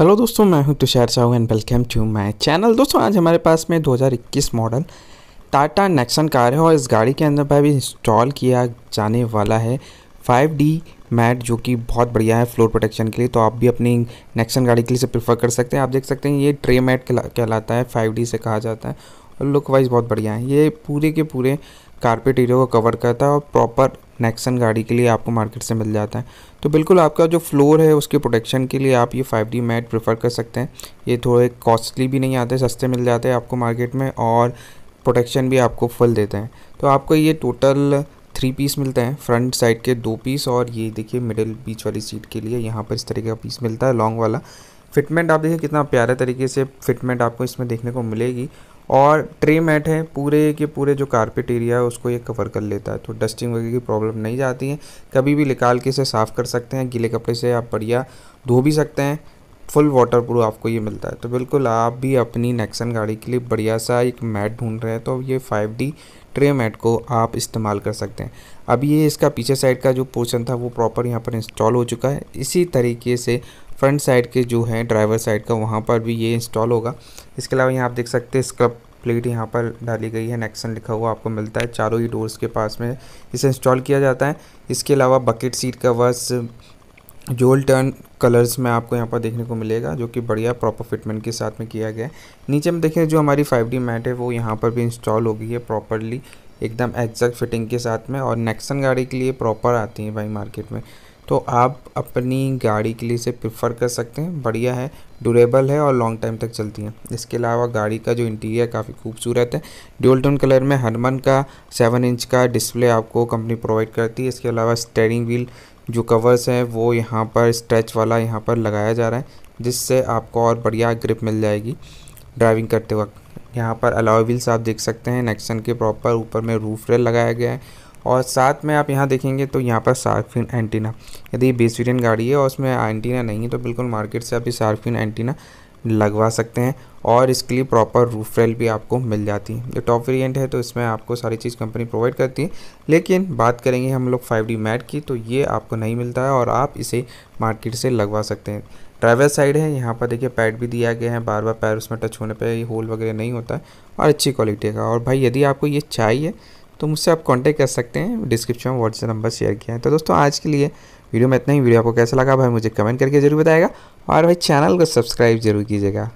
hello दोस्तों मैं हूं Tushar Sahu and welcome to my channel दोस्तों आज हमारे पास में 2021 मॉडल टाटा नेक्सन कार है और इस गाड़ी के अंदर भाई इंस्टॉल किया जाने वाला है 5D मैट जो कि बहुत बढ़िया है फ्लोर प्रोटेक्शन के लिए तो आप भी अपनी नेक्सन गाड़ी के लिए से प्रीफर कर सकते हैं आप देख सकते हैं ये ट्रे मैट कहलाता है फाइव से कहा जाता है और लुक वाइज बहुत बढ़िया है ये पूरे के पूरे कारपेट एरिया को कवर करता है और प्रॉपर नेक्सन गाड़ी के लिए आपको मार्केट से मिल जाता है तो बिल्कुल आपका जो फ्लोर है उसके प्रोटेक्शन के लिए आप ये फाइव डी मैट प्रेफर कर सकते हैं ये थोड़े कॉस्टली भी नहीं आते सस्ते मिल जाते हैं आपको मार्केट में और प्रोटेक्शन भी आपको फुल देते हैं तो आपको ये टोटल थ्री पीस मिलते हैं फ्रंट साइड के दो पीस और ये देखिए मिडिल बीच वाली सीट के लिए यहाँ पर इस तरीके का पीस मिलता है लॉन्ग वाला फिटमेंट आप देखिए कितना प्यारे तरीके से फिटमेंट आपको इसमें देखने को मिलेगी और ट्रे मैट है पूरे के पूरे जो कारपेट एरिया है उसको ये कवर कर लेता है तो डस्टिंग वगैरह की प्रॉब्लम नहीं जाती है कभी भी निकाल के इसे साफ़ कर सकते हैं गीले कपड़े से आप बढ़िया धो भी सकते हैं फुल वाटर प्रूफ आपको ये मिलता है तो बिल्कुल आप भी अपनी नेक्सन गाड़ी के लिए बढ़िया सा एक मैट ढूंढ रहे हैं तो ये फाइव डी ट्रे मैट को आप इस्तेमाल कर सकते हैं अब ये इसका पीछे साइड का जो पोर्शन था वो प्रॉपर यहाँ पर इंस्टॉल हो चुका है इसी तरीके से फ्रंट साइड के जो है ड्राइवर साइड का वहाँ पर भी ये इंस्टॉल होगा इसके अलावा यहाँ आप देख सकते हैं स्क्रब प्लेट यहाँ पर डाली गई है नेक्सन लिखा हुआ आपको मिलता है चारों ही डोर्स के पास में इसे इंस्टॉल किया जाता है इसके अलावा bucket seat covers dual tone colours में आपको यहाँ पर देखने को मिलेगा जो कि बढ़िया प्रॉपर फिटमेंट के साथ में किया गया है नीचे में देखें जो हमारी फाइव डी मैट है वो यहाँ पर भी इंस्टॉल हो गई है प्रॉपरली एकदम एग्जैक्ट फिटिंग के साथ में और नेक्सन गाड़ी के लिए प्रॉपर आती है भाई मार्केट में तो आप अपनी गाड़ी के लिए इसे प्रिफ़र कर सकते हैं बढ़िया है ड्यूरेबल है और लॉन्ग टाइम तक चलती हैं इसके अलावा गाड़ी का जो इंटीरियर काफ़ी खूबसूरत है ड्यूल टोन कलर में हरमन का सेवन इंच का डिस्प्ले आपको कंपनी प्रोवाइड करती है इसके अलावा स्टेयरिंग व्हील जो कवर्स हैं वो यहाँ पर स्ट्रेच वाला यहाँ पर लगाया जा रहा है जिससे आपको और बढ़िया ग्रिप मिल जाएगी ड्राइविंग करते वक्त यहाँ पर अलॉय व्हील्स आप देख सकते हैं नेक्सन के प्रॉपर ऊपर में रूफ रेल लगाया गया है और साथ में आप यहाँ देखेंगे तो यहाँ पर सार्फिन एंटीना यदि बेस वेरियंट गाड़ी है और उसमें एंटीना नहीं है तो बिल्कुल मार्केट से आप ये सार्फिन एंटीना लगवा सकते हैं और इसके लिए प्रॉपर रूफ रेल भी आपको मिल जाती है जो टॉप वेरिएंट है तो इसमें आपको सारी चीज़ कंपनी प्रोवाइड करती है लेकिन बात करेंगे हम लोग फाइव डी मैट की तो ये आपको नहीं मिलता है और आप इसे मार्केट से लगवा सकते हैं ड्राइवर साइड है यहाँ पर देखिए पैड भी दिया गया है बार बार पैर उसमें टच होने पर होल वगैरह नहीं होता है और अच्छी क्वालिटी का और भाई यदि आपको ये चाहिए तो मुझसे आप कांटेक्ट कर सकते हैं डिस्क्रिप्शन में व्हाट्सएप नंबर शेयर किया है तो दोस्तों आज के लिए वीडियो में इतना ही वीडियो आपको कैसा लगा भाई मुझे कमेंट करके जरूर बताएगा और भाई चैनल को सब्सक्राइब जरूर कीजिएगा